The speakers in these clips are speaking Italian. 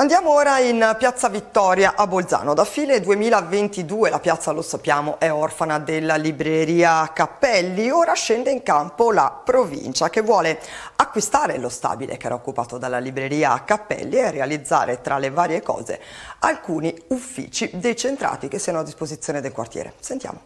Andiamo ora in Piazza Vittoria a Bolzano. Da fine 2022 la piazza, lo sappiamo, è orfana della libreria Cappelli. Ora scende in campo la provincia che vuole acquistare lo stabile che era occupato dalla libreria Cappelli e realizzare tra le varie cose alcuni uffici decentrati che siano a disposizione del quartiere. Sentiamo.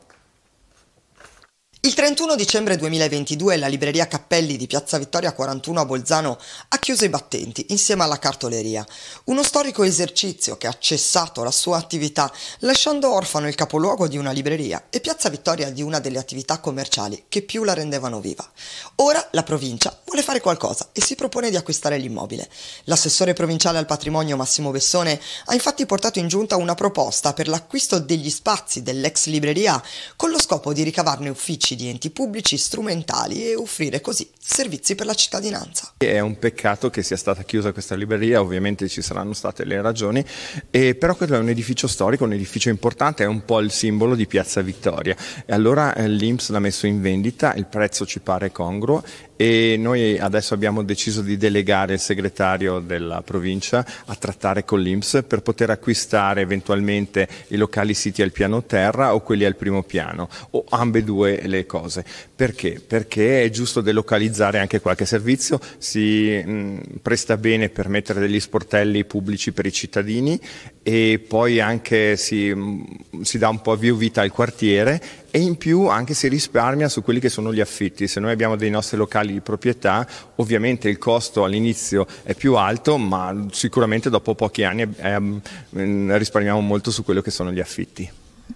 Il 31 dicembre 2022 la libreria Cappelli di Piazza Vittoria 41 a Bolzano ha chiuso i battenti insieme alla cartoleria, uno storico esercizio che ha cessato la sua attività lasciando orfano il capoluogo di una libreria e Piazza Vittoria di una delle attività commerciali che più la rendevano viva. Ora la provincia vuole fare qualcosa e si propone di acquistare l'immobile. L'assessore provinciale al patrimonio Massimo Bessone ha infatti portato in giunta una proposta per l'acquisto degli spazi dell'ex libreria con lo scopo di ricavarne uffici di enti pubblici strumentali e offrire così servizi per la cittadinanza. È un peccato che sia stata chiusa questa libreria, ovviamente ci saranno state le ragioni, e però quello è un edificio storico, un edificio importante, è un po' il simbolo di Piazza Vittoria. E allora eh, l'Inps l'ha messo in vendita, il prezzo ci pare congruo e noi noi adesso abbiamo deciso di delegare il segretario della provincia a trattare con l'Inps per poter acquistare eventualmente i locali siti al piano terra o quelli al primo piano o ambedue le cose. Perché? Perché è giusto delocalizzare anche qualche servizio, si mh, presta bene per mettere degli sportelli pubblici per i cittadini e poi anche si, mh, si dà un po' più vita al quartiere e in più anche si risparmia su quelli che sono gli affitti. Se noi abbiamo dei nostri locali di proprietà, ovviamente il costo all'inizio è più alto, ma sicuramente dopo pochi anni ehm, risparmiamo molto su quello che sono gli affitti.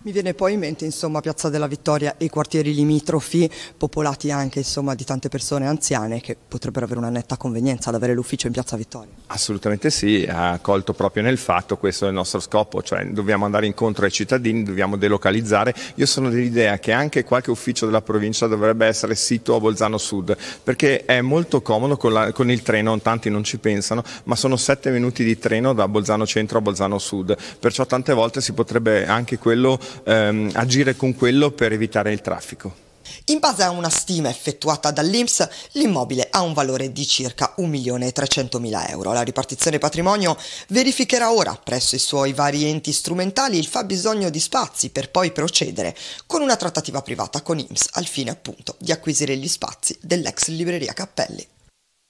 Mi viene poi in mente insomma, Piazza della Vittoria e i quartieri limitrofi, popolati anche insomma, di tante persone anziane che potrebbero avere una netta convenienza ad avere l'ufficio in Piazza Vittoria. Assolutamente sì, ha colto proprio nel fatto, questo è il nostro scopo, cioè dobbiamo andare incontro ai cittadini, dobbiamo delocalizzare. Io sono dell'idea che anche qualche ufficio della provincia dovrebbe essere sito a Bolzano Sud, perché è molto comodo con, la, con il treno, tanti non ci pensano, ma sono sette minuti di treno da Bolzano Centro a Bolzano Sud, perciò tante volte si potrebbe anche quello ehm, agire con quello per evitare il traffico. In base a una stima effettuata dall'Inps, l'immobile ha un valore di circa 1.300.000 euro. La ripartizione patrimonio verificherà ora presso i suoi vari enti strumentali il fabbisogno di spazi per poi procedere con una trattativa privata con Inps al fine appunto di acquisire gli spazi dell'ex libreria Cappelli.